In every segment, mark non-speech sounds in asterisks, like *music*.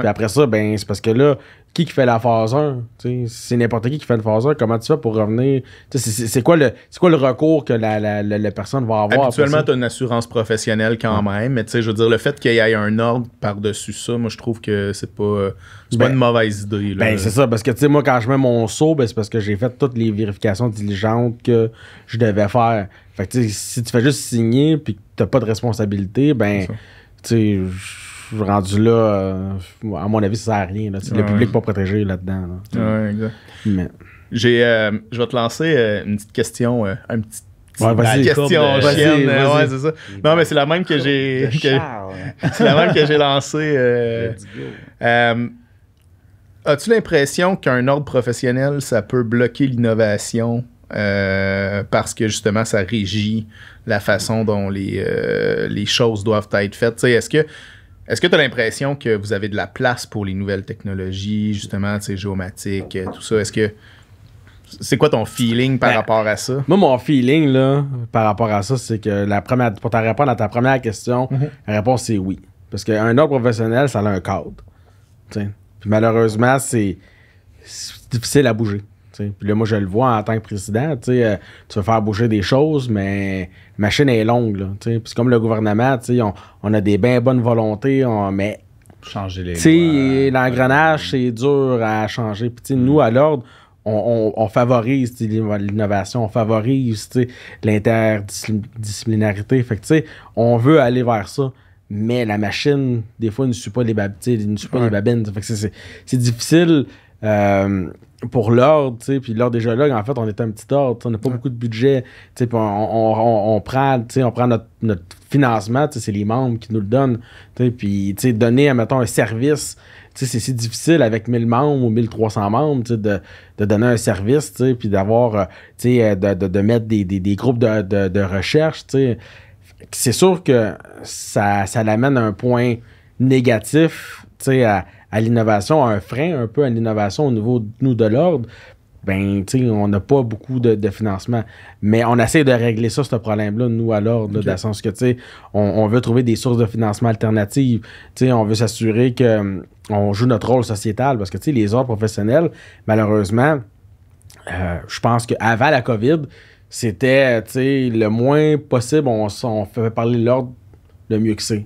Puis après ça, ben, c'est parce que là, qui qui fait la phase 1 C'est n'importe qui qui fait la phase 1. Comment tu fais pour revenir c'est, quoi, le, quoi le recours que la, la, la, personne va avoir Habituellement, tu as une assurance professionnelle quand même. Mais tu je veux dire, le fait qu'il y ait un ordre par-dessus ça, moi, je trouve que c'est pas, c'est pas ben, une mauvaise idée. Là. Ben, c'est ça. Parce que tu sais, moi, quand je mets mon saut, ben, c'est parce que j'ai fait toutes les vérifications diligentes que je devais faire. Fait que si tu fais juste signer puis que tu pas de responsabilité, ben, tu sais rendu là, euh, à mon avis, ça sert à rien. Le public pas protégé là-dedans. J'ai, euh, je vais te lancer euh, une petite question, un petit question c'est Non, mais c'est la même que j'ai. *laughs* c'est la même que j'ai lancée. As-tu l'impression qu'un ordre professionnel, ça peut bloquer l'innovation parce que justement, ça régit la façon dont les, les choses doivent être faites? Est-ce que est-ce que tu as l'impression que vous avez de la place pour les nouvelles technologies, justement, tu géomatiques, euh, tout ça? Est-ce que. C'est quoi ton feeling par ben, rapport à ça? Moi, mon feeling là, par rapport à ça, c'est que la première, pour ta répondre à ta première question, mhm. la réponse c'est oui. Parce qu'un autre professionnel, ça a un cadre. malheureusement, c'est difficile à bouger. Puis là, moi, je le vois en tant que président, euh, tu veux faire bouger des choses, mais la machine est longue. puis comme le gouvernement, on, a des bien bonnes volontés, mais changer les euh, l'engrenage, c'est dur à changer. Puis nous, mm. à l'ordre, on, favorise l'innovation, on favorise l'interdisciplinarité. Fait que, on veut aller vers ça. Mais la machine, des fois, ne suit pas les, babines. Fait que c'est difficile. Euh, pour l'ordre, tu sais, puis l'ordre des géologues, en fait, on est un petit ordre, on n'a pas beaucoup de budget, tu sais, on, on, on, on, prend, on prend notre, notre financement, tu sais, c'est les membres qui nous le donnent, tu sais, puis, tu sais, donner, mettons, un service, tu sais, c'est si difficile avec 1000 membres ou 1300 membres, tu sais, de, de donner un service, tu sais, puis d'avoir, tu sais, de, de, de, mettre des, des, des groupes de, de, recherche, tu sais. C'est sûr que ça, ça l'amène à un point négatif, tu sais, à à l'innovation, un frein un peu à l'innovation au niveau de nous de l'ordre, ben, tu on n'a pas beaucoup de, financement. Mais on essaie de régler ça, ce problème-là, nous, à l'ordre, dans le sens que, tu sais, on, veut trouver des sources de financement alternatives. Tu sais, on veut s'assurer qu'on hum, joue notre rôle sociétal parce que, tu sais, les ordres professionnels, malheureusement, euh, je pense qu'avant la COVID, c'était, tu sais, le moins possible, on, fait parler l'ordre le mieux que c'est.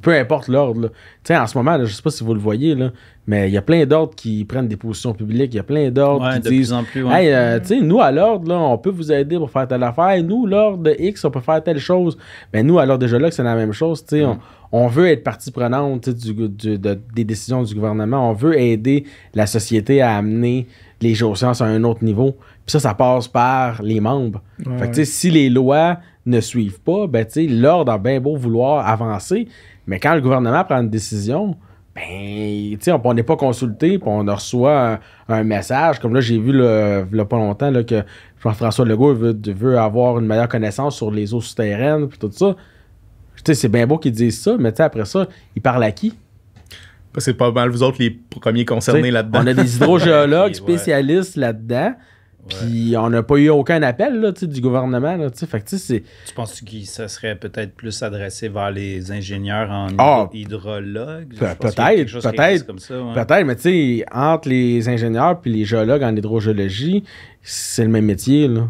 Peu importe l'ordre. En ce moment, je sais pas si vous le voyez, là, mais il y a plein d'ordres qui prennent des positions publiques. Il y a plein d'ordres qui de disent plus en plus, euh, nous, à l'ordre, on peut vous aider pour faire telle affaire. Nous, l'ordre X, on peut faire telle chose. Mais nous, à l'ordre déjà là, c'est la même chose. Mm. On, veut être partie prenante des décisions du gouvernement. On veut aider la société à amener les géosciences à un autre niveau. Puis ça, ça passe par les membres. Fait que, si les lois ne suivent pas, ben, l'ordre a bien beau vouloir avancer, mais quand le gouvernement prend une décision, ben, on n'est pas consulté, puis on reçoit un, message. Comme là, j'ai vu le, a pas longtemps là, que Jean-François Legault veut, avoir une meilleure connaissance sur les eaux souterraines, puis tout ça. c'est bien beau qu'ils disent ça, mais après ça, il parle à qui? C'est pas mal vous autres les premiers concernés là-dedans. On a des *laughs* hydrogéologues spécialistes là-dedans. Puis on n'a pas eu aucun appel là, du gouvernement. Là, fait tu penses que ça serait peut-être plus adressé vers les ingénieurs en ah! hydrologie? Peut-être, peut-être. Peut-être, mais tu sais, entre les ingénieurs puis les géologues en hydrogéologie, c'est le même métier. Là.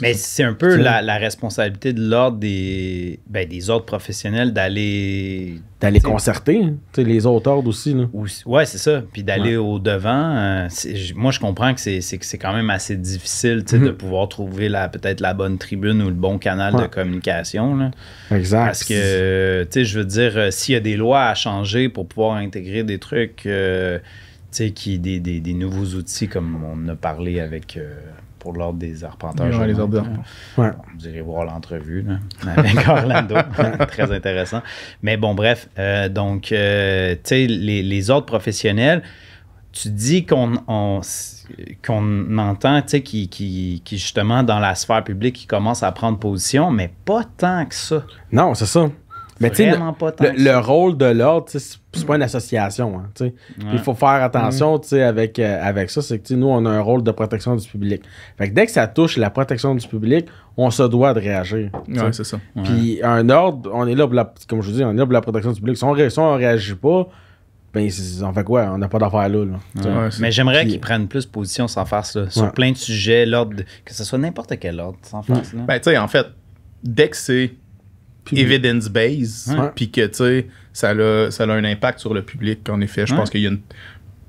mais c'est un peu la, responsabilité de l'ordre des, ben, des autres professionnels d'aller. D'aller concerter, hein. les autres ordres aussi. Là. ouais, c'est ça. Puis d'aller au-devant. Euh, moi, je comprends que c'est c'est quand même assez difficile de mm-hmm. pouvoir trouver peut-être la bonne tribune ou le bon canal de communication. Là. Exact. Parce que, tu sais, je veux dire, euh, s'il y a des lois à changer pour pouvoir intégrer des trucs. Euh, sais, des, nouveaux outils comme on a parlé avec euh, pour l'ordre des arpenteurs. Vous voir l'entrevue avec *laughs* Orlando, très intéressant. Mais bon, bref, euh, donc euh, tu sais, les, les, ordres professionnels, tu dis qu'on qu'on entend, tu sais, qui, qui, qui, justement dans la sphère publique, qui commence à prendre position, mais pas tant que ça. Non, c'est ça. Mais tu le, rôle de l'ordre, c'est pas une association. Hein, Il faut faire attention mm-hmm. avec, euh, avec ça. C'est que nous, on a un rôle de protection du public. Fait que dès que ça touche la protection du public, on se doit de réagir. Ouais, c'est ça. Puis un ordre, on est là pour la, comme je dis, on est la protection du public. Si on, réagit pas, ben, on fait quoi? On n'a pas d'affaires là. mais j'aimerais qu'ils prennent plus position sans face Sur plein de sujets, l'ordre, que ce soit n'importe quel ordre, sans faire Ben, tu sais, en fait, dès que c'est evidence based puis que tu ça a, un impact sur le public en effet je pense qu'il y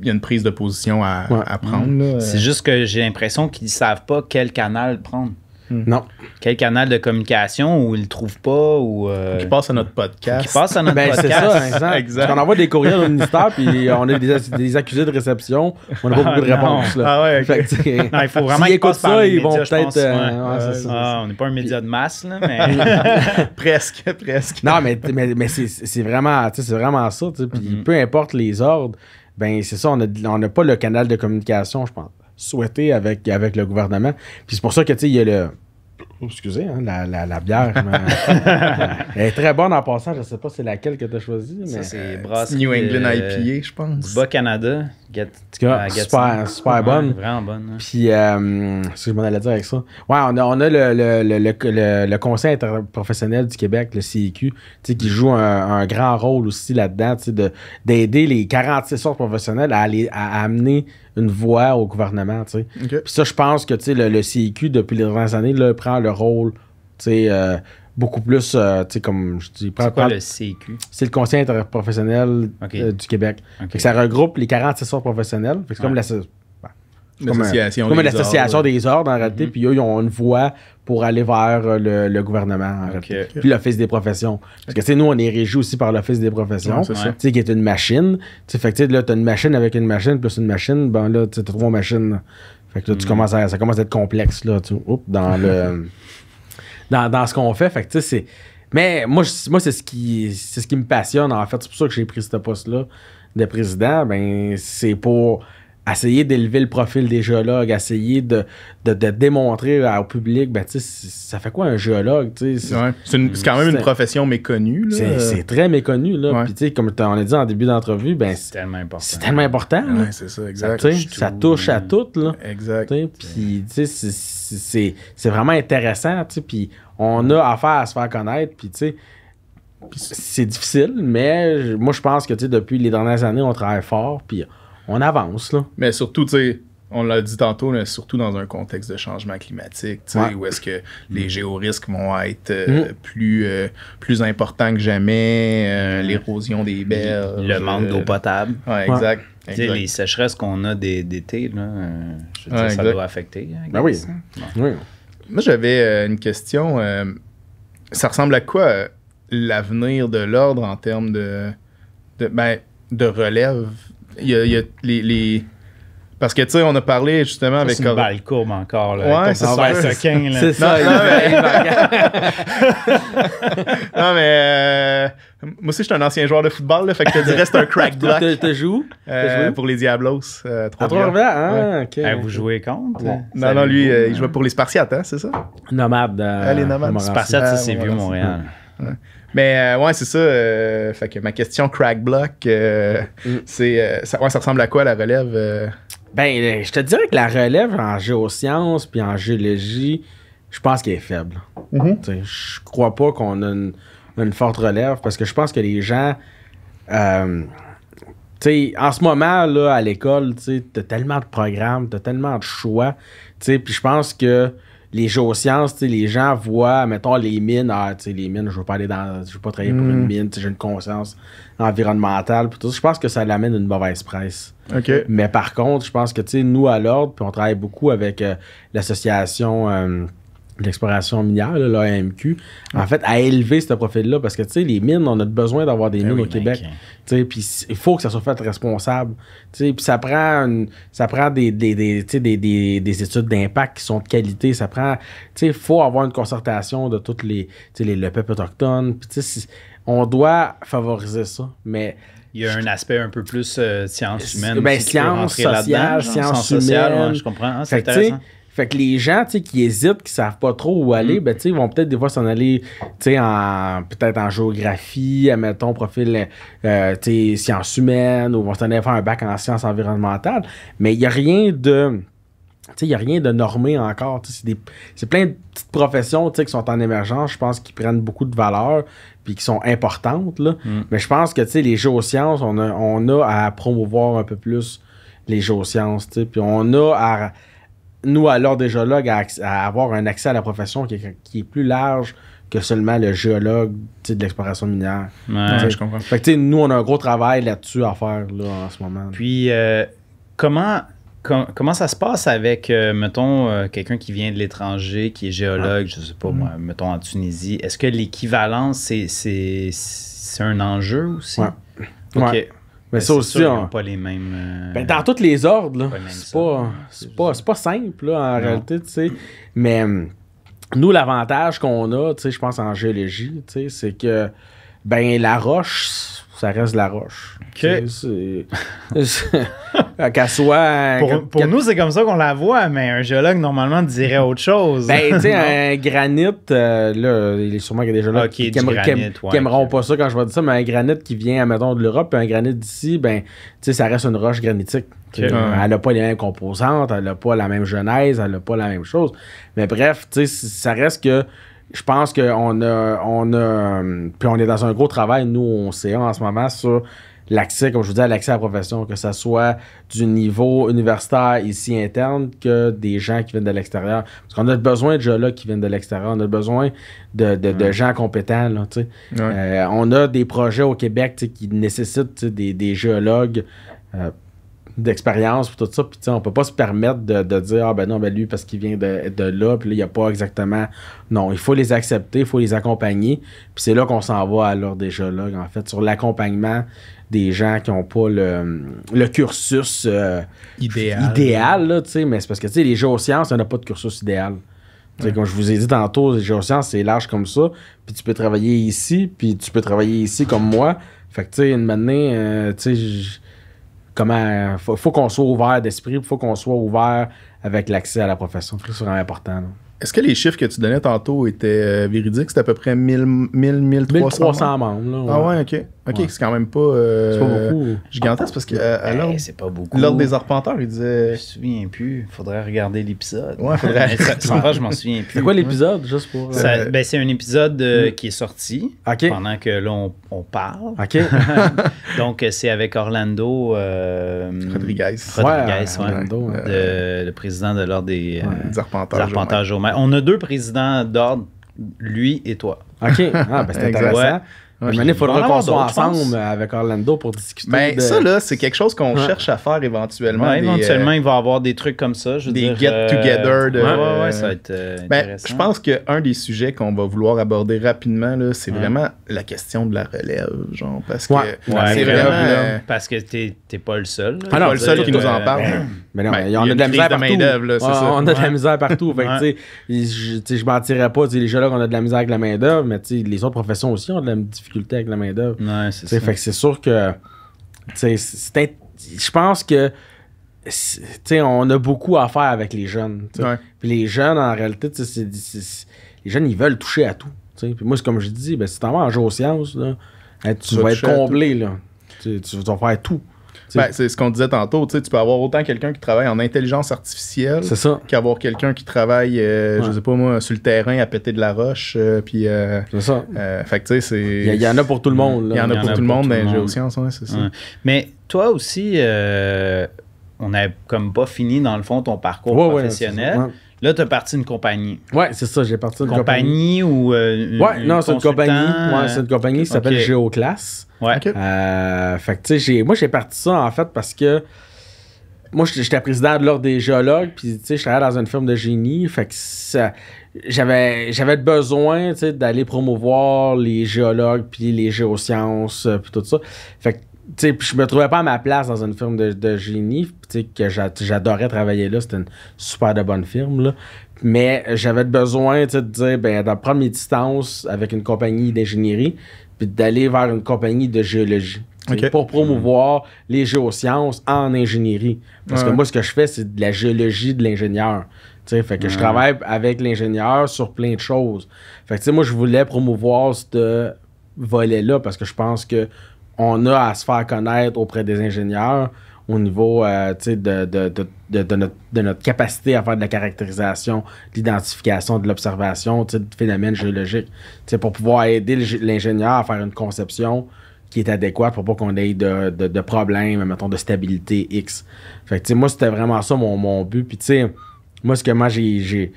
a une prise de position à, à prendre. C'est juste que j'ai l'impression qu'ils ne savent pas quel canal prendre. Hmm. Non. Quel canal de communication où ils le trouvent pas ou euh, qui passe à notre podcast. Qui passe à notre ben, podcast. C'est ça, hein. *laughs* exact. on envoie des courriels au ministère puis on a des, accusés de réception, on n'a pas ah, beaucoup de réponses là. Ah ouais. il faut vraiment écoutent ça, ils vont peut-être. Euh, ah, on n'est pas un média de masse là, *laughs* mais *laughs* presque, presque. Non, mais, mais, mais c'est vraiment, c'est vraiment ça. Mm-hmm. peu importe les ordres, ben c'est ça, on n'a on pas le canal de communication, je pense souhaité avec, avec le gouvernement. Puis c'est pour ça que, tu sais, il y a le. Oh, excusez, hein, la, la, bière. *laughs* elle est très bonne en passant. Je ne sais pas c'est laquelle que tu as choisie. Mais... Ça, c'est euh, New England euh, IPA, je pense. Bas-Canada. Get... super, super bonne. Vraiment bonne. Hein. Puis, euh, ce que je m'en allais dire avec ça. Ouais, on a, on a le, le, le, le, Conseil interprofessionnel du Québec, le CIQ, qui joue un, grand rôle aussi là-dedans, d'aider les 46 sortes professionnelles à, aller, à amener une voix au gouvernement. sais. Puis ça, je pense que le, le CIQ, depuis les dernières années, là, prend le rôle sais, euh, beaucoup plus, euh, sais, comme je dis... C'est quoi le CIQ? C'est le Conseil interprofessionnel euh, du Québec. ça regroupe les 46 sortes professionnelles. C'est comme la comme, euh, l'association comme des ordres, en réalité, mm-hmm. puis eux, ils ont une voie pour aller vers euh, le, gouvernement, en okay. Puis l'Office des professions. Parce que, tu sais, nous, on est régi aussi par l'Office des professions, tu sais, qui est une machine. Tu fait que, tu sais, là, t'as une machine avec une machine, plus une machine, ben là, tu as trois machines. Fait que tu mm. commences ça commence à être complexe, là, tu dans le... *laughs* Dans, ce qu'on fait, fait tu sais, c'est... Mais moi, moi c'est ce qui c'est ce qui me passionne, en fait. C'est pour ça que j'ai pris ce poste-là de président. Ben, c'est pour essayer d'élever le profil des géologues, essayer de, démontrer au public, ben, ça fait quoi un géologue? C'est quand même une profession méconnue. C'est très méconnu. Là. tu sais, comme on a dit en début d'entrevue, ben, c'est tellement important. C'est tellement important. Ouais, c'est ça, exact. Ça, touche à tout. Là. Exact. Puis, c'est vraiment intéressant. Puis, on a affaire à se faire connaître. Puis, tu c'est difficile, mais moi, je pense que depuis les dernières années, on travaille fort. Puis, on avance. Là. Mais surtout, tu sais, on l'a dit tantôt, surtout dans un contexte de changement climatique, sais, où est-ce que les géorisques vont être euh, mm. plus, euh, plus importants que jamais, euh, mm. l'érosion des berges. Le manque d'eau potable. exact. Les sécheresses qu'on a d'été, je ça doit affecter. Hein, ben oui. Hein. oui. Moi, j'avais une question. ça ressemble à quoi l'avenir de l'ordre en termes de, de, ben, de relève il y a, les, Parce que, tu sais, on a parlé justement avec. C'est une balle courbe encore, là. Ouais, c'est ça. C'est ça. Non, mais. Euh, moi aussi, je suis un ancien joueur de football, là. Fait que je te dirais, c'est un crack block. Tu joues euh, Pour les Diablos. Euh, 3 ah, ok. vous jouez contre Non, non, lui, euh, il jouait pour les Spartiates, hein, c'est ça Nomade. ah, les Nomades. Spartiates, c'est vieux Montréal. Mais euh, ouais, c'est ça. Euh, fait que ma question crack block, euh, mm. c'est ça, ça ressemble à quoi la relève? Ben, je te dirais que la relève en géosciences puis en géologie, je pense qu'elle est faible. Je mm-hmm. ne Je crois pas qu'on a une, forte relève parce que je pense que les gens. Euh, en ce moment, là, à l'école, tu as tellement de programmes, tu as tellement de choix. Puis je pense que les géosciences, les gens voient, mettons, les mines. Ah, les mines, je veux pas aller dans. Je veux pas travailler pour une hmm. mine, j'ai une conscience environnementale. Je pense que ça l'amène une mauvaise presse. Mais par contre, je pense que nous, à l'ordre, on travaille beaucoup avec euh, l'association. Euh, l'exploration minière, l'AMQ, en fait, à élever ce profil-là, parce que, tu sais, les mines, on a besoin d'avoir des ben mines au Québec. Hein. tu sais Puis il faut que ça soit fait responsable. tu sais Puis ça prend, ça prend des, des, des, des, des études d'impact qui sont de qualité. Ça prend, tu sais, il faut avoir une concertation de toutes les, les le peuple autochtone. Puis, tu sais, on doit favoriser ça, mais... Il y a un aspect un peu plus euh, science humaine. Ben, science, sociale, science, sociale, je comprends. Hein, c'est intéressant. Fait que les gens, qui hésitent, qui savent pas trop où aller, mm. ben, ils vont peut-être des fois s'en aller, tu en, peut-être en géographie, admettons, profil, euh, tu sciences humaines, ou vont s'en aller faire un bac en sciences environnementales. Mais il n'y a rien de... Il n'y a rien de normé encore. C'est plein de petites professions qui sont en émergence, je pense, qui prennent beaucoup de valeur puis qui sont importantes. Là. Mm. Mais je pense que les géosciences, on a, on a à promouvoir un peu plus les géosciences. Puis on a à nous, alors des géologues, à, avoir un accès à la profession qui est, plus large que seulement le géologue de l'exploration minière. Ouais, je comprends. Fait nous, on a un gros travail là-dessus à faire en ce moment. Puis, euh, comment, comment ça se passe avec, euh, mettons, euh, quelqu'un qui vient de l'étranger, qui est géologue, je sais pas moi, mettons en Tunisie? Est-ce que l'équivalence, c'est un enjeu aussi? Ouais. Mais ben, ça aussi. Hein. on... pas les mêmes. Euh, ben, dans tous les ordres, là. C'est pas, pas, pas, pas, simple, là, en réalité, tu sais. Mais hum, nous, l'avantage qu'on a, tu sais, je pense en géologie, tu sais, c'est que, ben, la roche, ça reste la roche. OK. *laughs* *laughs* Euh, soit. Euh, pour, nous, c'est comme ça qu'on la voit, mais un géologue, normalement, dirait autre chose. Ben, tu sais, *laughs* un granit, euh, là, il est sûrement qu'il y a des géologues ah, qui, n'aimeront pas ça quand je vais dire ça, mais un granit qui vient, mettons, de l'Europe, puis un granit d'ici, ben, tu sais, ça reste une roche granitique. Elle n'a pas les mêmes composantes, elle n'a pas la même genèse, elle n'a pas la même chose. Mais bref, tu sais, ça reste que je pense qu'on a, on a. Hum, puis on est dans un gros travail, nous, on sait en ce moment, sur l'accès, comme je vous dis, à l'accès à la profession, que ce soit du niveau universitaire ici interne que des gens qui viennent de l'extérieur. Parce qu'on a besoin de géologues qui viennent de l'extérieur, on a besoin de, gens compétents. Euh, on a des projets au Québec qui nécessitent des, géologues. Euh, d'expérience d'expérience tout ça puis on peut pas se permettre de, dire ah ben non ben lui parce qu'il vient de, de là puis là il n'y a pas exactement non il faut les accepter il faut les accompagner puis c'est là qu'on s'en va à l'heure des géologues en fait sur l'accompagnement des gens qui n'ont pas le, cursus euh, idéal, mais c'est parce que les géosciences, on n'a pas de cursus idéal. Comme je vous ai dit tantôt, les géosciences, c'est large comme ça, puis tu peux travailler ici, puis tu peux travailler ici comme moi. Fait que, tu sais, une manière, euh, comment. Faut, qu'on soit ouvert d'esprit, faut qu'on soit ouvert avec l'accès à la profession. C'est vraiment important. Est-ce que les chiffres que tu donnais tantôt étaient euh, véridiques? C'était à peu près 1000, membres. Ah ouais, ok. c'est quand même pas, euh, c'est beaucoup. gigantesque parce que euh, eh, L'ordre des arpenteurs, il disait. Je me souviens plus. Faudrait regarder l'épisode. Ouais, faudrait. *laughs* je m'en souviens plus. C'est quoi l'épisode, juste pour. Ben, c'est un épisode hmm. qui est sorti pendant que là on, parle. Ok. *laughs* *laughs* Donc c'est avec Orlando. Rodriguez. Rodriguez, Orlando, le président de l'ordre Des arpenteurs on a deux présidents d'ordre, lui et toi. OK. Ah, ben, c'est *laughs* intéressant. Ouais. il faudra qu'on ensemble avec Orlando pour discuter. Mais ben, ça, là, c'est quelque chose qu'on cherche à faire éventuellement. éventuellement, euh, il va y avoir des trucs comme ça. des get-together. Euh, de, ça va être euh, ben, Je pense qu'un des sujets qu'on va vouloir aborder rapidement, c'est vraiment la question de la relève. Genre, parce que c'est vraiment. parce que t'es pas le seul. non, pas le ah seul qui nous en parle. *clears throat* Mais non, ben, y a, de la misère de partout. On a de la misère partout. fait je, je mentirais pas. Les gens là qu'on a de la misère avec la main-d'œuvre, mais les autres professions aussi ont de la difficulté avec la main-d'œuvre. c'est Fait que c'est sûr que. Je pense que. on a beaucoup à faire avec les jeunes. Puis les jeunes, en réalité, les jeunes, ils veulent toucher à tout. Puis moi, c'est comme je dis, ben, si t'en vas en jeu aux sciences, là, hein, tu, vas, être comblé. Là. tu vas faire tout. Ben, c'est ce qu'on disait tantôt. Tu peux avoir autant quelqu'un qui travaille en intelligence artificielle qu'avoir quelqu'un qui travaille, euh, je sais pas moi, sur le terrain à péter de la roche. Euh, puis, euh, c'est ça. fait Il y, en a pour tout le monde. Il y en a pour tout le monde dans la géosciences, c'est ça. Mais toi aussi, on n'a comme pas fini dans le fond ton parcours professionnel. Là, tu as parti une compagnie. Oui, c'est ça, j'ai parti une compagnie. Compagnie ou. ouais, non, c'est une compagnie. Ouais, c'est compagnie qui s'appelle Géoclass. Ouais. Euh, fait tu moi, j'ai parti ça, en fait, parce que moi, j'étais président de l'Ordre des géologues, puis, tu sais, je travaillais dans une firme de génie. Fait que j'avais, j'avais besoin, d'aller promouvoir les géologues, puis les géosciences, euh, puis tout ça. Fait tu sais, je me trouvais pas à ma place dans une firme de, génie, tu que j'adorais travailler là. C'était une super de bonne firme, là. Mais euh, j'avais besoin, de dire, ben, d'en prendre mes distances avec une compagnie d'ingénierie puis d'aller vers une compagnie de géologie. Pour promouvoir les géosciences en ingénierie. Parce que moi, ce que je fais, c'est de la géologie de l'ingénieur. sais fait que je travaille avec l'ingénieur sur plein de choses. Fait que, moi, je voulais promouvoir ce volet-là parce que je pense que on a à se faire connaître auprès des ingénieurs au niveau euh, de, notre, capacité à faire de la caractérisation, l'identification, de l'observation, de phénomènes géologiques, pour pouvoir aider l'ingénieur à faire une conception qui est adéquate pour pas qu'on ait de, de, problèmes, mettons, de stabilité X. Fait que, moi, c'était vraiment ça mon, but. Puis, moi, ce que moi, j'ai.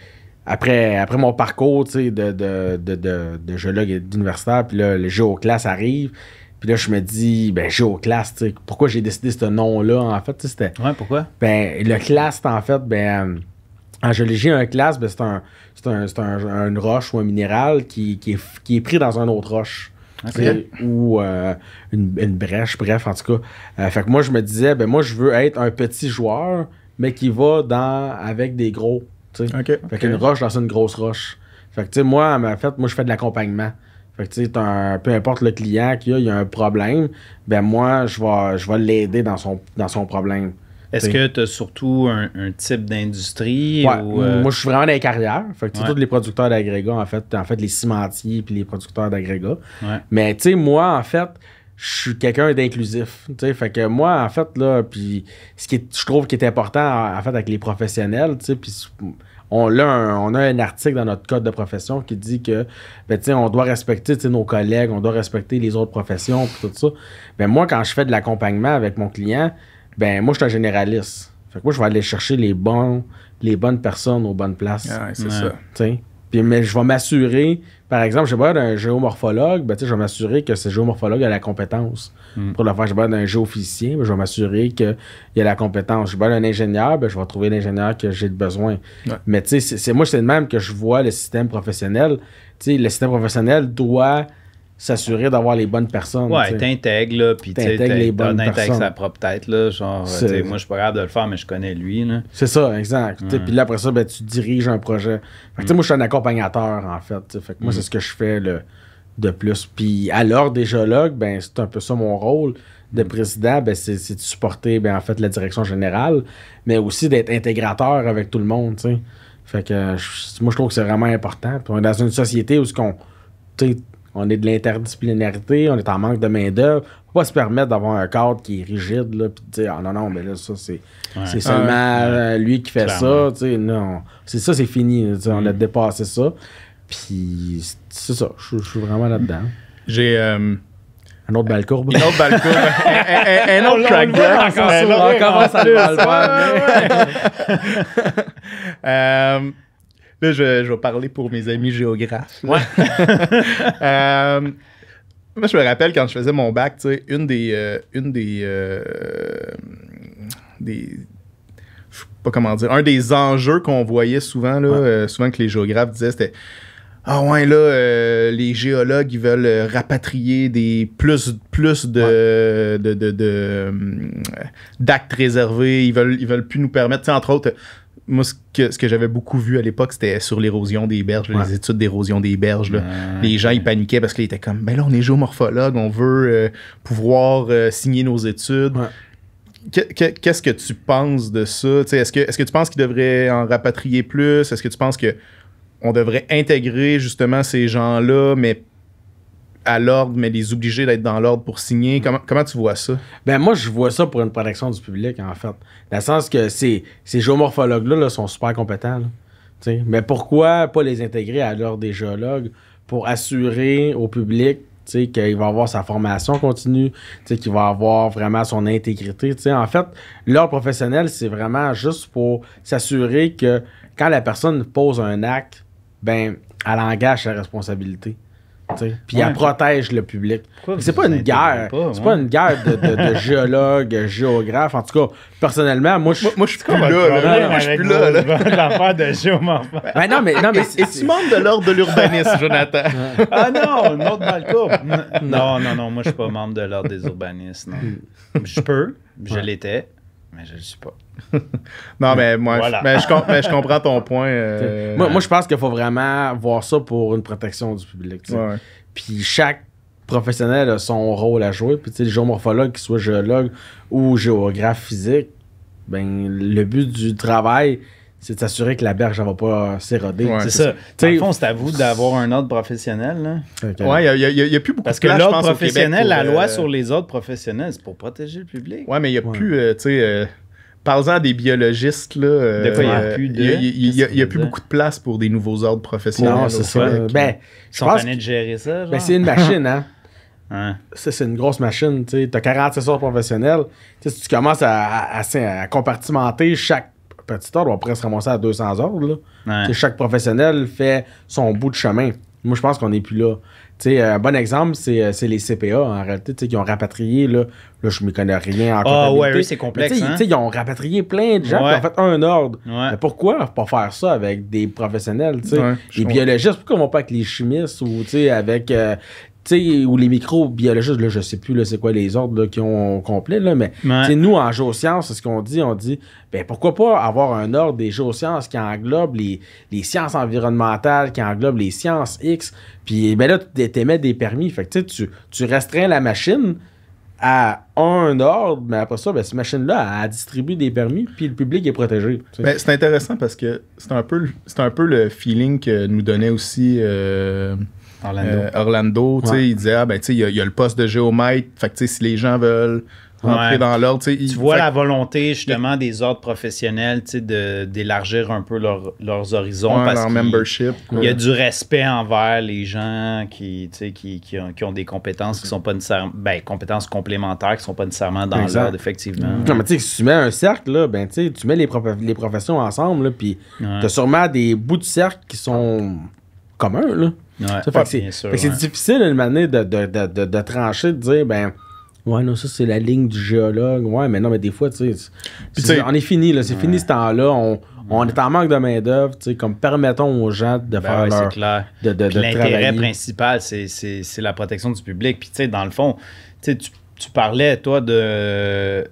Après, après mon parcours, de, de, de, de, géologue puis là, le géoclasse arrive. Puis là, je me dis, ben, Géoclast, pourquoi j'ai décidé ce nom-là, en fait, c'était... Ouais, pourquoi? Ben, le classe, en fait, ben, en géologie, un classe, ben, c'est un, un, un, une roche ou un minéral qui, qui, est, pris dans un autre roche. Ou euh, une, brèche, bref, en tout cas. Euh, fait que moi, je me disais, ben, moi, je veux être un petit joueur, mais qui va dans, avec des gros. Okay. Fait qu'une roche dans une grosse roche. Fait que, tu sais, moi, en fait, moi, je fais de l'accompagnement. Fait tu sais, peu importe le client qui a, il a un problème, ben moi, je vais, je vais l'aider dans son, dans son problème. Est-ce que tu as surtout un, type d'industrie? Euh? Moi, je suis vraiment dans les carrières. Fait tous les producteurs d'agrégats, en fait, en fait, les cimentiers puis les producteurs d'agrégats. Mais, tu sais, moi, en fait, je suis quelqu'un d'inclusif. Fait que moi, en fait, là, puis ce qui je trouve qui est important, en fait, avec les professionnels, tu sais, puis on, a un, on a un article dans notre code de profession qui dit que ben, on doit respecter nos collègues, on doit respecter les autres professions, puis tout ça. Ben, moi, quand je fais de l'accompagnement avec mon client, ben moi, je suis un généraliste. Fait que moi, je vais aller chercher les, bons, les bonnes personnes aux bonnes places. Ah oui, c'est ça mais je vais m'assurer, par exemple, j'ai besoin d'un géomorphologue, ben, je vais m'assurer que ce géomorphologue a la compétence hmm. pour le faire. J'ai besoin d'un géophysicien, ben, je vais m'assurer qu'il a la compétence. J'ai besoin un ingénieur, ben, je vais trouver l'ingénieur que j'ai besoin. Mais tu sais, c'est moi, c'est le même que je vois le système professionnel. sais le système professionnel doit s'assurer d'avoir les bonnes personnes. Ouais, t'intègres, là, puis t'intègres les bonnes personnes. sa propre tête, là, genre, moi, je suis pas capable de le faire, mais je connais lui, C'est ça, exact. Puis là, après ça, ben, tu diriges un projet. Fait que, mm. moi, je suis un accompagnateur, en fait. Fait que moi, c'est mm. ce que je fais le, de plus. Puis alors, déjà là, ben, c'est un peu ça mon rôle de mm. président, ben, c'est de supporter, ben, en fait, la direction générale, mais aussi d'être intégrateur avec tout le monde, Fait que, moi, je trouve que c'est vraiment important. dans une société où ce qu'on on est de l'interdisciplinarité, on est en manque de main-d'œuvre. peut pas se permettre d'avoir un cadre qui est rigide, là, puis dire, ah non, non, mais là, ça, c'est seulement euh, lui qui fait ça, tu sais, non. C'est ça, c'est fini, on a mm. dépassé ça. Puis, c'est ça, je suis vraiment là-dedans. J'ai. Euh, un autre balle courbe. *laughs* Un autre balle un, autre track On commence à le *laughs* *laughs* Euh... Là, je, vais parler pour mes amis géographes. *laughs* Euh, moi, je me rappelle quand je faisais mon bac, tu sais, une des. Euh, une des, euh, des pas comment dire. Un des enjeux qu'on voyait souvent, là, souvent que les géographes disaient, c'était. Ah ouais, là, les géologues, ils veulent rapatrier des plus, plus de, d'actes réservés. Ils veulent, ils veulent plus nous permettre, entre autres, moi, ce que, j'avais beaucoup vu à l'époque, c'était sur l'érosion des berges, les études d'érosion des berges. Les gens, ils paniquaient parce qu'ils étaient comme, ben là, on est géomorphologue, on veut euh, pouvoir euh, signer nos études. Qu'est-ce que tu penses de ça? Est-ce que, est que tu penses qu'ils devraient en rapatrier plus? Est-ce que tu penses que on devrait intégrer justement ces gens-là, mais à l'ordre, mais les obliger d'être dans l'ordre pour signer. Mm. Comment, tu vois ça? Ben moi, je vois ça pour une protection du public, en fait. Dans le sens que ces, géomorphologues-là sont super compétents. mais pourquoi pas les intégrer à l'ordre des géologues pour assurer au public qu'il va avoir sa formation continue, qu'il va avoir vraiment son intégrité. En fait, l'ordre professionnel, c'est vraiment juste pour s'assurer que quand la personne pose un acte, ben, elle engage sa responsabilité. Puis il elle protège le public. C'est pas une guerre. C'est pas une guerre de, de, de *laughs* géologue, géographe. En tout cas, personnellement, moi, je suis plus là. moi, je suis là. *laughs* de géo, ben non, mais, non, mais Et tu membre de l'ordre de l'urbanisme, Jonathan? *laughs* ah non, le monde dans le Non, non, non. Moi, je suis pas membre de l'ordre des urbanistes. Non. Hmm. Je peux. Je l'étais mais je le suis pas. *laughs* non, mais moi, je, je, comprends ton *laughs* point. Euh, moi, je pense qu'il faut vraiment voir ça pour une protection du public. Puis chaque professionnel a son rôle à jouer. Puis, tu sais, le géomorphologue, qu'ils soit ou géographe physique ben, le but du travail, c'est de s'assurer que la berge ne va pas s'éroder. c'est ça. Dans le fond, c'est à vous d'avoir un ordre professionnel. Là. Ouais, il n'y a, a, a, plus beaucoup Parce que l'ordre professionnel, la loi euh, sur les ordres professionnels, c'est pour protéger le public. Oui, mais il n'y a plus, euh, tu sais, euh, parlant des biologistes, là, il n'y a plus, y a, plus beaucoup de place pour des nouveaux ordres professionnels. Non, c'est ça. Ben, Ils sont en de gérer ça. Ben, c'est une machine, hein. Hein. *laughs* Ça, c'est une grosse machine. Tu as 46 as professionnelles. si tu commences à, à compartimenter chaque on doit presque ramasser à 200 ordres. Chaque professionnel fait son bout de chemin. Moi, je pense qu'on n'est plus là. un bon exemple, c'est euh, les CPA, en réalité, qui ont rapatrié, là, là je ne m'y connais rien en Ah ouais, c'est complexe. Hein. ils ont rapatrié plein de gens qui ont fait un ordre. Mais pourquoi pas faire ça avec des professionnels, tu les biologistes, pourquoi on pas avec les chimistes ou, avec euh, sais, ou les microbiologistes, là, je sais plus c'est quoi les ordres qui ont complet, là, mais nous, en géosciences, c'est ce qu'on dit, on dit, ben pourquoi pas avoir un ordre des géosciences qui englobe les, sciences environnementales, qui englobe les sciences X, puis eh ben là, tu émets des permis, fait que tu, tu restreins la machine, à un ordre, mais après ça, ben, cette machine-là, elle distribue des permis, puis le public est protégé. Ben, c'est intéressant parce que c'est un, peu, un peu le feeling que nous donnait aussi euh, Orlando. Euh, il disait, ah, ben, il y, a le poste de géomètre. si les gens veulent rentrer dans l'ordre. Tu vois la volonté, justement, des ordres professionnels d'élargir un peu leurs horizons. parce Il y a du respect envers les gens qui, ont, des compétences qui sont pas nécessairement. Ben, compétences complémentaires qui sont pas nécessairement dans l'ordre, effectivement. tu si tu mets un cercle, là, ben, tu mets les, les professions ensemble, puis tu as sûrement des bouts de cercle qui sont commun. Là. c'est difficile une manière de, de, de, trancher, de dire ben Ouais, non, ça c'est la ligne du géologue. Ouais, mais non, mais des fois, tu sais, on est fini, là. C'est fini ce temps-là. On, est en manque de main-d'œuvre, comme permettons aux gens de ben faire de, L'intérêt principal, c'est la protection du public. Puis, tu sais, dans le fond, tu, tu parlais, toi, de,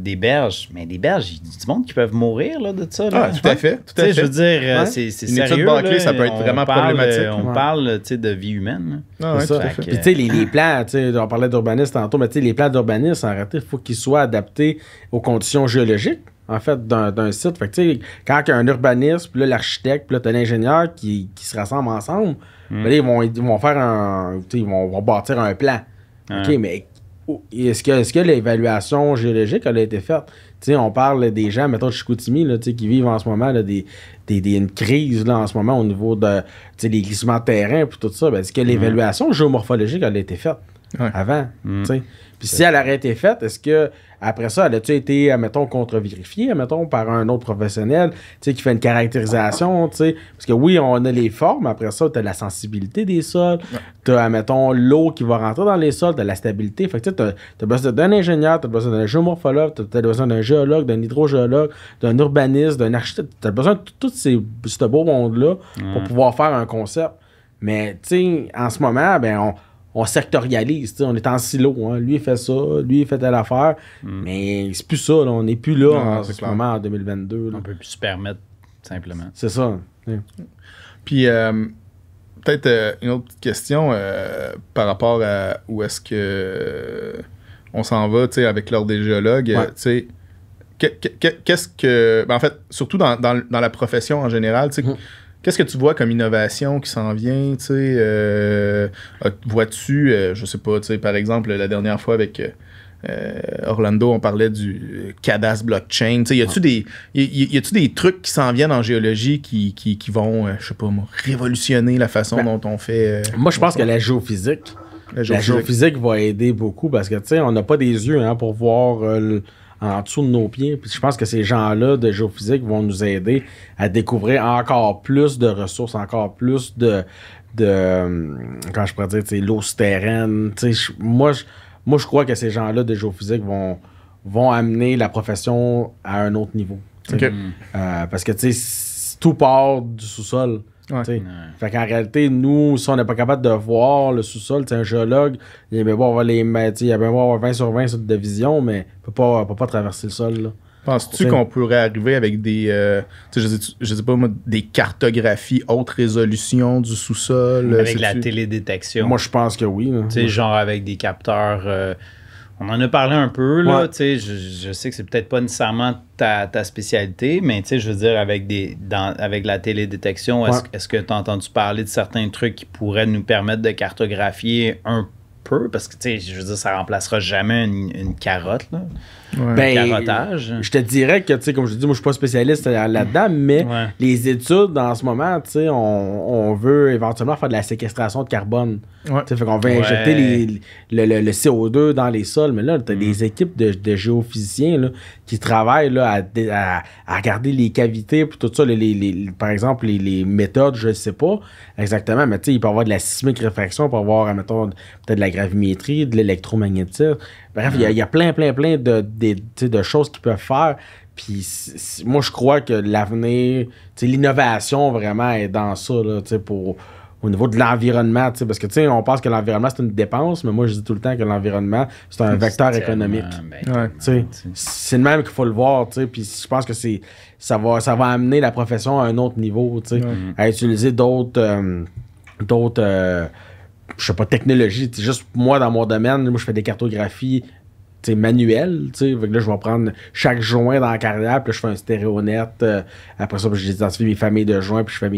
des berges, mais des berges, il y a du monde qui peuvent mourir là, de ça. Ah, tout à fait. Tout à fait. Je veux dire, euh, c'est sérieux. ça peut être vraiment problématique. Euh, on tu parle de vie humaine. Ah, ça. Puis tu sais, les, les, plans, on parlait d'urbanisme tantôt, mais tu sais, les plans d'urbanisme, en réalité, il faut qu'ils soient adaptés aux conditions géologiques en fait, d'un site. Fait que, quand il y un urbaniste, puis l'architecte, puis l'ingénieur qui, qui, se rassemblent ensemble, hmm. ben ils, vont, ils vont faire un. Ils vont, bâtir un plan. OK, mais est-ce que, est que l'évaluation géologique a été faite? on parle des gens, mettons, de Chicoutimi, qui vivent en ce moment une crise en ce moment au niveau de glissements de terrain et tout ça. Ben, est-ce que mm-hmm. l'évaluation géomorphologique a été faite avant? Mm. Puis si elle aurait été faite, est-ce que après ça, elle a-tu été, mettons, contre-vérifiée, mettons, par un autre professionnel, tu sais, qui fait une caractérisation, tu sais, parce que oui, on a les formes, après ça, tu as la sensibilité des sols, tu as, l'eau qui va rentrer dans les sols, tu la stabilité, fait que tu as, t'as besoin d'un ingénieur, tu besoin d'un géomorphologue, tu besoin d'un géologue, d'un hydrogéologue, d'un urbaniste, d'un architecte, tu as besoin de tout ces, ce beau monde-là pour pouvoir faire un concept. Mais, tu sais, en ce moment, ben, on on sectorialise, on est en silo. Hein. Lui, il fait ça, lui, il fait telle affaire. Hmm. Mais c'est plus ça, on n'est plus là en ce moment, en 2022. On On peut plus se permettre, simplement. C'est ça. Puis, euh, peut-être euh, une autre question euh, par rapport à où est-ce que on s'en va avec l'ordre des géologues. Qu'est-ce que. Ben, en fait, surtout dans, la profession en général, tu hmm. Qu'est-ce que tu vois comme innovation qui s'en vient? Euh, ah, vois-tu, euh, je sais pas, par exemple, la dernière fois avec euh, euh, Orlando, on parlait du CADAS blockchain. y a-tu ah. des, des trucs qui s'en viennent en géologie qui, vont, je sais pas moi, révolutionner la façon ben, dont on fait. moi, je pense que la géophysique, la géophysique, va aider beaucoup parce que, on n'a pas des yeux hein, pour voir le en dessous de nos pieds. Puis je pense que ces gens-là de géophysique vont nous aider à découvrir encore plus de ressources, encore plus de. de quand euh, je pourrais dire, l'eau souterraine. Moi, je, moi, je crois que ces gens-là de géophysique vont, vont amener la profession à un autre niveau. Euh, parce que tout part du sous-sol. Fait qu'en réalité, nous, si on n'est pas capable de voir le sous-sol, un géologue, il va bien avoir il 20 sur 20 sur de vision, mais il peut pas, peut pas traverser le sol. Là. Penses-tu qu'on pourrait arriver avec des, euh, sais, pas des cartographies haute résolution du sous-sol? Avec la télédétection. Moi, je pense que oui. Tu sais, genre avec des capteurs euh, on en a parlé un peu, là, tu je, je, sais que c'est peut-être pas nécessairement ta, spécialité, mais je veux dire, avec, des, dans, avec la télédétection, est-ce que tu as entendu parler de certains trucs qui pourraient nous permettre de cartographier un peu? Parce que, je veux dire, ça remplacera jamais une, une carotte, là. Ben, je te dirais que, comme je dis, moi, je suis pas spécialiste là-dedans, mais les études, en ce moment, on, veut éventuellement faire de la séquestration de carbone. On qu'on veut injecter le, CO2 dans les sols. Mais là, tu as mm. des équipes de, géophysiciens qui travaillent là, à, à, regarder les cavités, puis tout ça, les, par exemple, les, méthodes, je ne sais pas exactement, mais il peut y avoir de la sismique réfraction, il peut y avoir, peut-être de la gravimétrie, de l'électromagnétisme. Bref, mm. il y, a plein, plein, plein de, de, choses qu'ils peuvent faire. Puis moi, je crois que l'avenir, l'innovation vraiment est dans ça, là, pour, au niveau de l'environnement. Parce que on pense que l'environnement, c'est une dépense, mais moi, je dis tout le temps que l'environnement, c'est un vecteur économique. Ben, c'est le même qu'il faut le voir. Puis je pense que c'est ça va, ça va amener la profession à un autre niveau, à utiliser d'autres. Euh, d'autres euh, je sais pas, technologie. c'est Juste moi, dans mon domaine, moi, je fais des cartographies manuelles. là, je vais prendre chaque joint dans la carrière, puis je fais un stéréo net. Euh, après ça, j'identifie mes familles de joints, puis je fais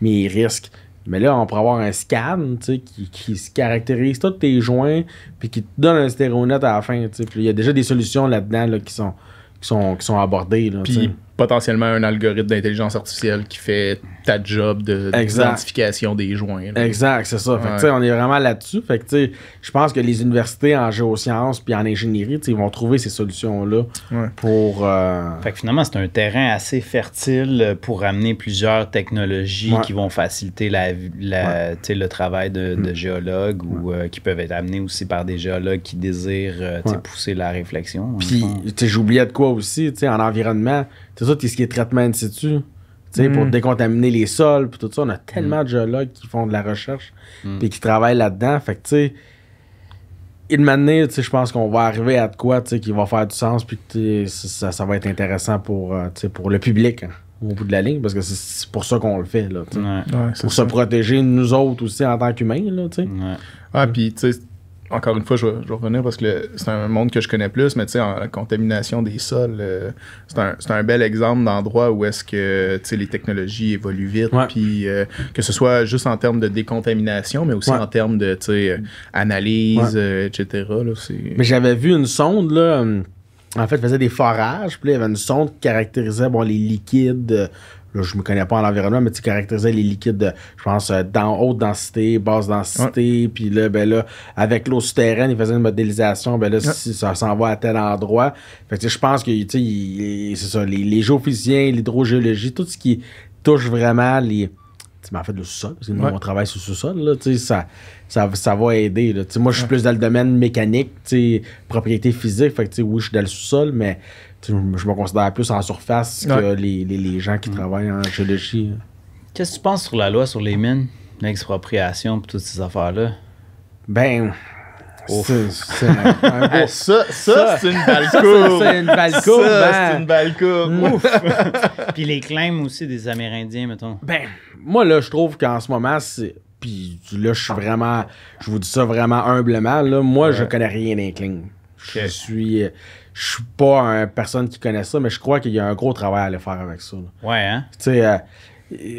mes, risques. Mais là, on pourrait avoir un scan qui, qui caractérise tous tes joints puis qui te donne un stéréonet à la fin. Il y a déjà des solutions là-dedans qui, sont, qui, sont, qui sont abordées. Là, puis potentiellement un algorithme d'intelligence artificielle qui fait ta job d'identification des joints. Exact, c'est ça. Fait on est vraiment là-dessus. Fait que je pense que les universités en géosciences puis en ingénierie, ils vont trouver ces solutions-là pour. Euh, fait que finalement, c'est un terrain assez fertile euh, pour amener plusieurs technologies qui vont faciliter la, la le travail de, mm. géologues ou euh, qui peuvent être amenés aussi par des géologues qui désirent pousser la réflexion. Puis j'oubliais de quoi aussi, en environnement, c'est ça, tout ce qui est traitement in situ pour hmm. décontaminer les sols, puis tout ça. On a hmm. tellement de géologues qui font de la recherche, et hmm. qui travaillent là-dedans. Fait que, tu sais, tu manière, je pense qu'on va arriver à de quoi, qui va faire du sens, puis que ça, va être intéressant pour, euh, pour le public. Hein, au bout de la ligne, parce que c'est pour ça qu'on le fait. Là, pour se protéger, nous autres aussi, en tant qu'humains. Là, ouais. Ah, puis, tu sais, encore une fois, je vais, revenir parce que c'est un monde que je connais plus, mais tu sais, en contamination des sols, euh, c'est un, bel exemple d'endroit où est-ce que les technologies évoluent vite, puis euh, que ce soit juste en termes de décontamination, mais aussi en termes de euh, analyse, etc. mais j'avais vu une sonde, là, en fait, faisait des forages, puis il y avait une sonde qui caractérisait bon, les liquides Là, je me connais pas en l'environnement, mais tu caractérisais les liquides de, je pense, euh, dans haute densité, basse densité, puis là, ben là, avec l'eau souterraine, ils faisaient une modélisation, ben là, ça s'en va à tel endroit. Fait que je pense que, tu sais, c'est ça, les, géophysiciens, l'hydrogéologie, tout ce qui touche vraiment les. Mais en fait, le sous-sol, parce que nous, sur le sous-sol, là, ça, ça, ça va aider. Là. Moi, je suis plus dans le domaine mécanique, propriété physique, fait que oui, je suis dans le sous-sol, mais je me considère plus en surface que les, gens qui mm. travaillent en géologie. Qu'est-ce que tu penses sur la loi sur les mines, l'expropriation et toutes ces affaires-là? Ben. *laughs* ça, c'est une balle Ça, c'est une balle Ça, ben. c'est une balle mm. *laughs* Puis les claims aussi des Amérindiens, mettons. Ben, moi, là, je trouve qu'en ce moment, c'est puis là, je suis vraiment, je vous dis ça vraiment humblement, là, moi, je connais rien d'incling. Je suis, je suis pas une personne qui connaît ça, mais je crois qu'il y a un gros travail à aller faire avec ça. Ouais, hein? Tu sais, euh,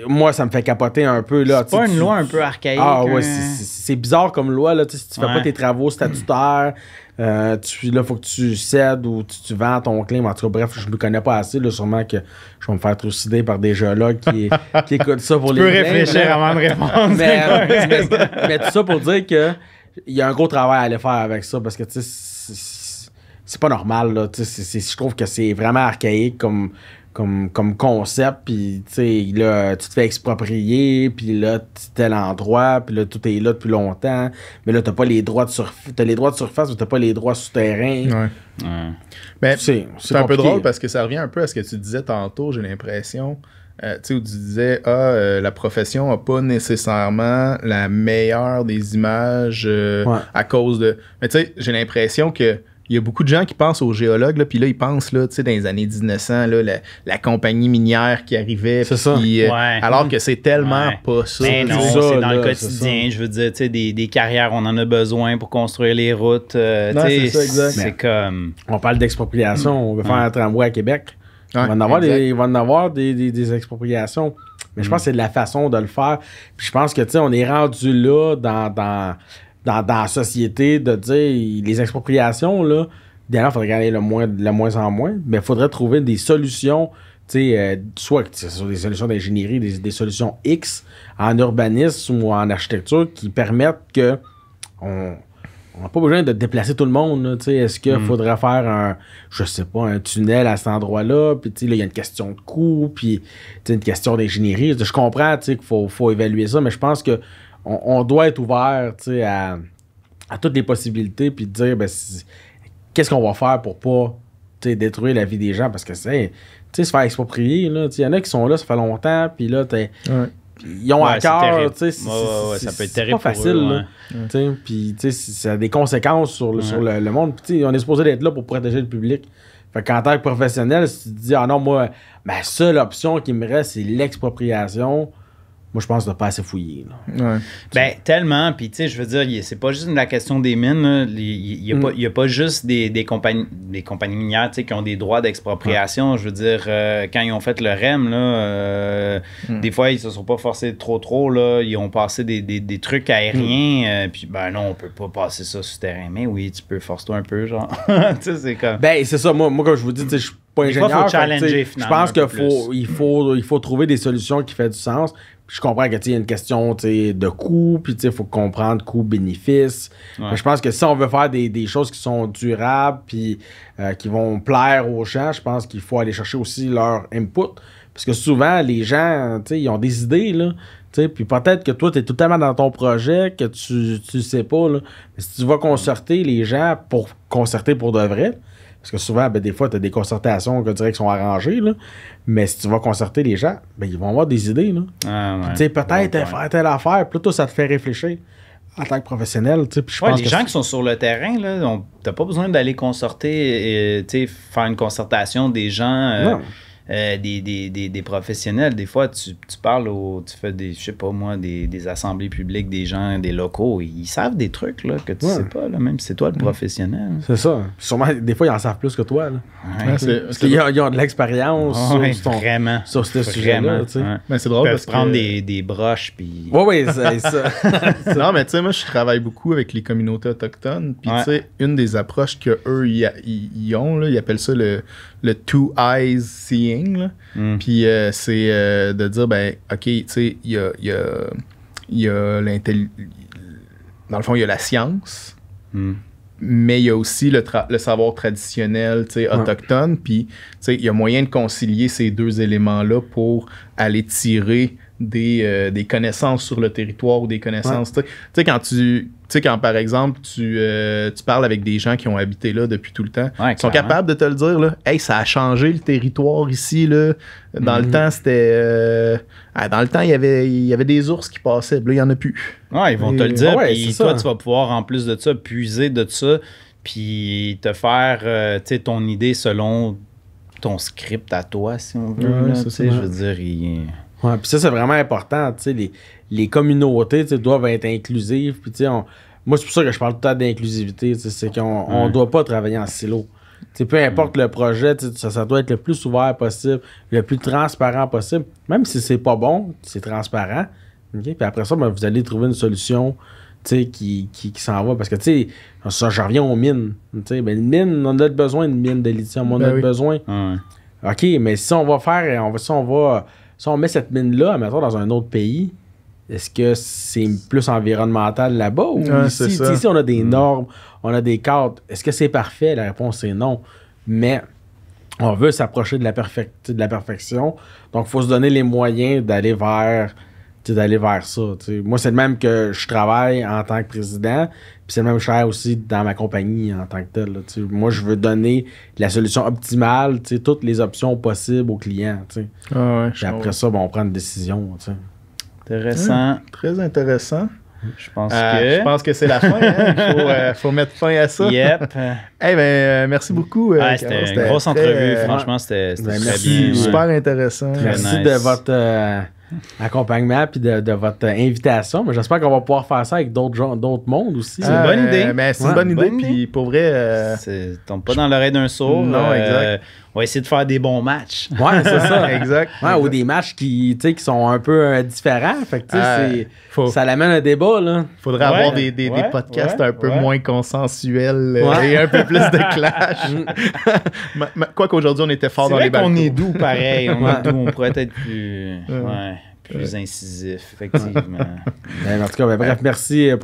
moi, ça me fait capoter un peu. C'est pas une loi un peu archaïque. Ah ouais, hein? c'est bizarre comme loi. Là, si tu fais pas tes travaux statutaires, euh, tu, là, faut que tu cèdes ou tu, vends ton claim. En tout cas, bref, je me connais pas assez. sûrement que je vais me faire trucider par des géologues qui, *laughs* qui écoutent ça pour les. Tu peux réfléchir avant de répondre. *laughs* *laughs* mais, tout ça pour dire que il y a un gros travail à aller faire avec ça parce que tu sais c'est pas normal. Là. je trouve que c'est vraiment archaïque comme, comme, comme concept. Puis là, tu te fais exproprier, puis là, tel endroit, puis là, tout est là depuis longtemps. Mais là, t'as pas les droits de surface. T'as les droits de surface, t'as pas les droits souterrains. Ouais. mais ben, c'est un peu drôle parce que ça revient un peu à ce que tu disais tantôt, j'ai l'impression. Euh, où tu disais, ah, euh, la profession n'a pas nécessairement la meilleure des images euh, à cause de. Mais tu sais, j'ai l'impression que il y a beaucoup de gens qui pensent aux géologues, là, puis là, ils pensent, là, tu sais, dans les années 1900, là, la, compagnie minière qui arrivait. C'est ça. Euh, alors que c'est tellement pas ça. Mais non, c'est dans le quotidien. Je veux dire, tu sais, des, carrières, on en a besoin pour construire les routes. Euh, c'est ça, exact. C'est comme... On parle d'expropriation. On veut faire un tramway à Québec. On va en avoir des, en avoir des, expropriations. Mais je pense mm. que c'est de la façon de le faire. Puis je pense que, tu sais, on est rendu là dans, dans dans, la société de dire les expropriations, là, d'ailleurs, il faudrait regarder le moins, le moins en moins, mais il faudrait trouver des solutions. tu sais euh, soit ce sont des solutions d'ingénierie, des, solutions X en urbanisme ou en architecture qui permettent que on, on n'a pas besoin de déplacer tout le monde. Est-ce qu'il mm. faudrait faire un, je sais pas, un tunnel à cet endroit-là? Puis il y a une question de coût, puis une question d'ingénierie. Je comprends qu'il faut, faut, évaluer ça, mais je pense que on, doit être ouvert à, toutes les possibilités puis dire ben, qu'est-ce qu'on va faire pour pas détruire la vie des gens parce que c'est se faire exproprier il y en a qui sont là ça fait longtemps puis là ils ont ouais, cœur, tu sais ça peut être terrible pas facile ça a des conséquences sur le, monde on est supposé d'être là pour protéger le public fait qu'en tant que professionnel si tu te dis ah non moi ma ben, seule option qui me reste c'est l'expropriation moi, je pense, de pas assez fouiller. Ben, tellement. Puis, tu sais, je veux dire, c'est pas juste la question des mines. Il n'y mm. a, pas juste des, compagnies, des compagnies minières qui ont des droits d'expropriation. Je veux dire, euh, quand ils ont fait le REM, euh, mm. des fois, ils se sont pas forcés trop, trop. Là, ils ont passé des, trucs aériens. Mm. Euh, puis, ben non, on peut pas passer ça sur terrain. Mais oui, tu peux, force-toi un peu, genre. *laughs* c'est comme. Ben, c'est ça. Moi, moi, je vous dis, je suis pas ingénieur. je pense qu'il faut, il faut, il faut trouver des solutions qui font du sens je comprends que y a une question de coût, puis il faut comprendre coût-bénéfice. Je pense que si on veut faire des, choses qui sont durables, puis euh, qui vont plaire aux gens, je pense qu'il faut aller chercher aussi leur input. Parce que souvent, les gens, ils ont des idées, là. Puis peut-être que toi, tu es totalement dans ton projet, que tu ne sais pas. Mais si tu vas concerter les gens pour concerter pour de vrai, parce que souvent, ben, des fois, tu as des concertations que dirais qui sont arrangées. Mais si tu vas concerter les gens, ben, ils vont avoir des idées. Ah, peut-être faire telle affaire. plutôt ça te fait réfléchir en tant que professionnel. Tu sais, je les gens qui sont sur le terrain, tu n'as pas besoin d'aller consorter, et, faire une concertation des gens. Euh, euh, des, des, professionnels. Des fois, tu, parles au. Tu fais des, je sais pas moi, des, des, assemblées publiques, des gens, des locaux. Ils savent des trucs que tu sais pas, là, même si c'est toi le professionnel. C'est ça. Sûrement, des fois, ils en savent plus que toi. parce qu'ils ont, de l'expérience sur, vraiment, sur ce sujet Mais ben, c'est drôle. de prendre des, broches. Puis... Oui, oui, c'est ça. *laughs* *laughs* non, mais tu sais, moi, je travaille beaucoup avec les communautés autochtones. Puis, tu sais, une des approches qu'eux, ils ont, ils appellent ça le le two eyes seeing. Mm. Puis euh, c'est euh, de dire, ben, OK, tu sais, il y a, y a, y a Dans le fond, il y a la science, mm. mais il y a aussi le, le savoir traditionnel, tu sais, autochtone. Puis, tu sais, il y a moyen de concilier ces deux éléments-là pour aller tirer des, euh, des, connaissances sur le territoire ou des connaissances. Tu sais, quand tu tu sais, quand par exemple, euh, tu, parles avec des gens qui ont habité là depuis tout le temps, ils sont capables de te le dire, là. Hey, ça a changé le territoire ici, là. Dans le mhm. temps, c'était. Euh, ah, dans le temps, il y avait, il y avait des ours qui passaient, là, il n'y en a plus. Ouais, ils vont te le dire, toi, tu vas pouvoir, en plus de ça, puiser de ça, puis te faire, euh, tu sais, ton idée selon ton script à toi, si on veut. Ouais, ça, je veux dire, il... Ouais, puis ça, c'est vraiment important, tu sais, les les communautés doivent être inclusives. moi, c'est pour ça que je parle tout le temps d'inclusivité. C'est qu'on ne doit pas travailler en silo. peu importe le projet, ça, doit être le plus ouvert possible, le plus transparent possible. Même si c'est pas bon, c'est transparent. Puis après ça, ben, vous allez trouver une solution qui, qui, s'en va. Parce que, tu sais, ça, j'en reviens aux mines. ben, mine, on a besoin de mine de lithium, on ben a besoin. Ah OK, mais si on va faire, on va, si on va, si on met cette mine-là, mettons, dans un autre pays, est-ce que c'est plus environnemental là-bas ou ici? Ici, on a des hmm. normes, on a des cartes. Est-ce que c'est parfait? La réponse est non. Mais on veut s'approcher de, la perfection. Donc, il faut se donner les moyens d'aller vers d'aller vers ça. Moi, c'est le même que je travaille en tant que président, puis c'est le même cher aussi dans ma compagnie en tant que tel. Moi, je veux donner la solution optimale, toutes les options possibles aux clients. Ah après ça, on prend une décision. Intéressant. Ah, très intéressant. Je pense euh, que. Je pense que c'est la fin. Il hein. *laughs* faut, euh, faut, mettre fin à ça. Yep. *laughs* Eh ben, euh, merci beaucoup. c'était une grosse entrevue. Franchement, c'était bien. super intéressant. merci de votre accompagnement puis de, votre invitation. Mais j'espère qu'on va pouvoir faire ça avec d'autres gens, d'autres mondes aussi. C'est une bonne euh, idée. Ben, c'est une bonne, idée. Puis pour vrai. Euh, tombe pas dans l'oreille d'un sourd. Euh, on va essayer de faire des bons matchs. Ouais, c'est ça. *laughs* Ou des matchs qui, sont un peu euh, différents. Ça l'amène à débat. Là. Faudrait avoir des, podcasts un peu moins consensuels et un peu plus de clash. *laughs* *laughs* Quoi qu'aujourd'hui, on était fort dans les balcons. On est doux pareil. On, pourrait être plus. Plus incisif, *laughs* effectivement. Ben, en tout cas, ben, bref, merci euh,